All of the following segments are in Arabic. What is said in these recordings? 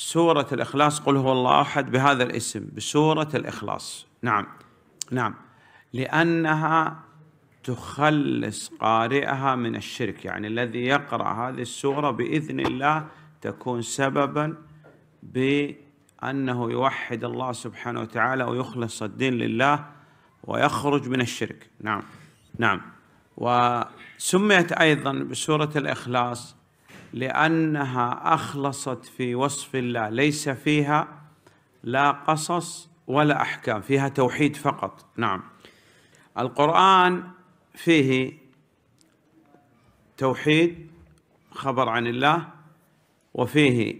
سورة الإخلاص قل هو الله أحد بهذا الاسم بسورة الإخلاص نعم نعم لأنها تخلص قارئها من الشرك يعني الذي يقرأ هذه السورة بإذن الله تكون سببا بأنه يوحد الله سبحانه وتعالى ويخلص الدين لله ويخرج من الشرك نعم نعم وسميت أيضا بسورة الإخلاص لانها اخلصت في وصف الله ليس فيها لا قصص ولا احكام فيها توحيد فقط نعم القران فيه توحيد خبر عن الله وفيه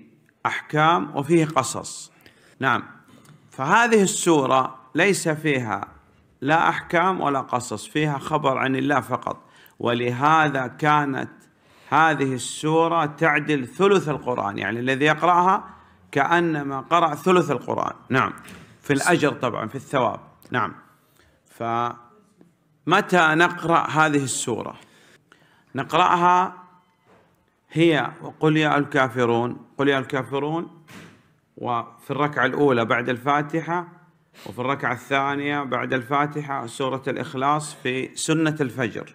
احكام وفيه قصص نعم فهذه السوره ليس فيها لا احكام ولا قصص فيها خبر عن الله فقط ولهذا كانت هذه السورة تعدل ثلث القرآن يعني الذي يقرأها كأنما قرأ ثلث القرآن نعم في الأجر طبعا في الثواب نعم فمتى نقرأ هذه السورة نقرأها هي وقل يا الكافرون قل يا الكافرون وفي الركعة الأولى بعد الفاتحة وفي الركعة الثانية بعد الفاتحة سورة الإخلاص في سنة الفجر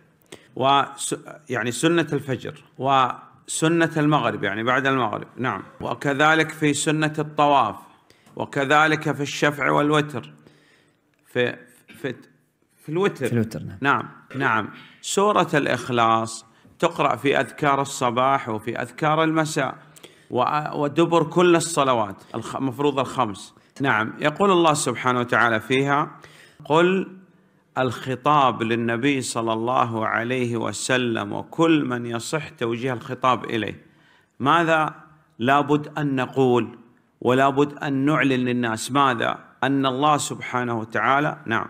يعني سنة الفجر وسنة المغرب يعني بعد المغرب نعم وكذلك في سنة الطواف وكذلك في الشفع والوتر في في في الوتر في الوتر نعم نعم, نعم. سورة الإخلاص تقرأ في أذكار الصباح وفي أذكار المساء ودبر كل الصلوات المفروض الخمس نعم يقول الله سبحانه وتعالى فيها قل الخطاب للنبي صلى الله عليه وسلم وكل من يصح توجيه الخطاب اليه ماذا لابد ان نقول ولابد ان نعلن للناس ماذا ان الله سبحانه وتعالى نعم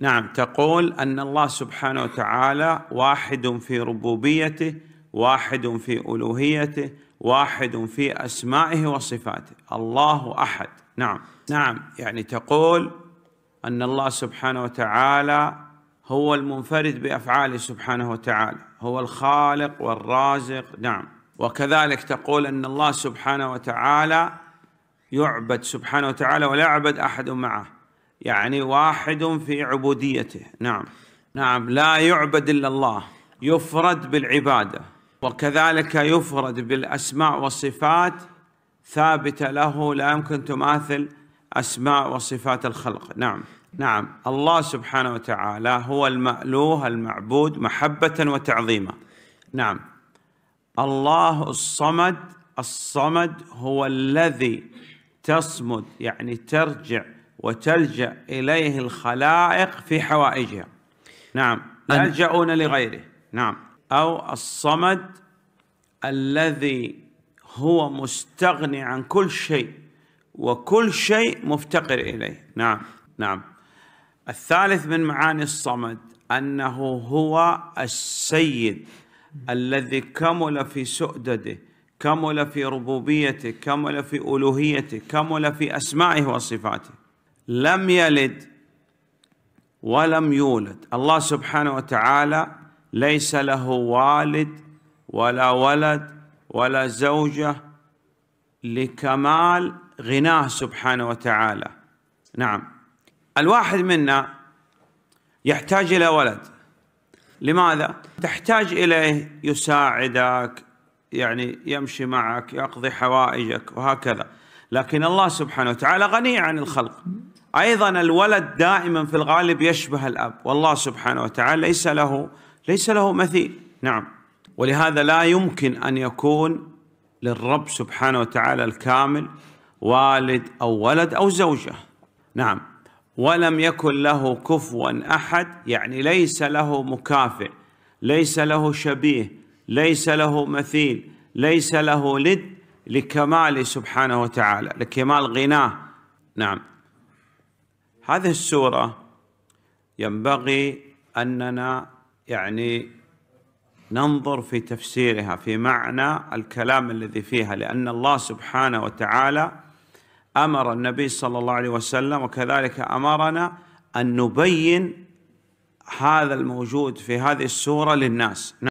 نعم تقول ان الله سبحانه وتعالى واحد في ربوبيته واحد في الوهيته واحد في اسمائه وصفاته الله احد نعم نعم يعني تقول أن الله سبحانه وتعالى هو المنفرد بأفعاله سبحانه وتعالى هو الخالق والرازق نعم وكذلك تقول أن الله سبحانه وتعالى يعبد سبحانه وتعالى ولا يعبد أحد معه يعني واحد في عبوديته نعم نعم لا يعبد إلا الله يفرد بالعبادة وكذلك يفرد بالأسماء والصفات ثابتة له لا يمكن تماثل أسماء وصفات الخلق نعم نعم الله سبحانه وتعالى هو المألوه المعبود محبة وتعظيما نعم الله الصمد الصمد هو الذي تصمد يعني ترجع وتلجأ إليه الخلائق في حوائجها نعم يلجؤون لغيره نعم أو الصمد الذي هو مستغني عن كل شيء وكل شيء مفتقر إليه نعم نعم الثالث من معاني الصمد أنه هو السيد الذي كمل في سؤدده كمل في ربوبيته كمل في ألوهيته كمل في أسمائه وصفاته لم يلد ولم يولد الله سبحانه وتعالى ليس له والد ولا ولد ولا زوجة لكمال غناه سبحانه وتعالى نعم الواحد منا يحتاج إلى ولد لماذا؟ تحتاج إليه يساعدك يعني يمشي معك يقضي حوائجك وهكذا لكن الله سبحانه وتعالى غني عن الخلق أيضا الولد دائما في الغالب يشبه الأب والله سبحانه وتعالى ليس له ليس له مثيل نعم ولهذا لا يمكن أن يكون للرب سبحانه وتعالى الكامل والد أو ولد أو زوجة نعم ولم يكن له كفوا أحد يعني ليس له مكافئ ليس له شبيه ليس له مثيل ليس له لد لكمال سبحانه وتعالى لكمال غناه نعم هذه السورة ينبغي أننا يعني ننظر في تفسيرها في معنى الكلام الذي فيها لأن الله سبحانه وتعالى امر النبي صلى الله عليه وسلم وكذلك امرنا ان نبين هذا الموجود في هذه السوره للناس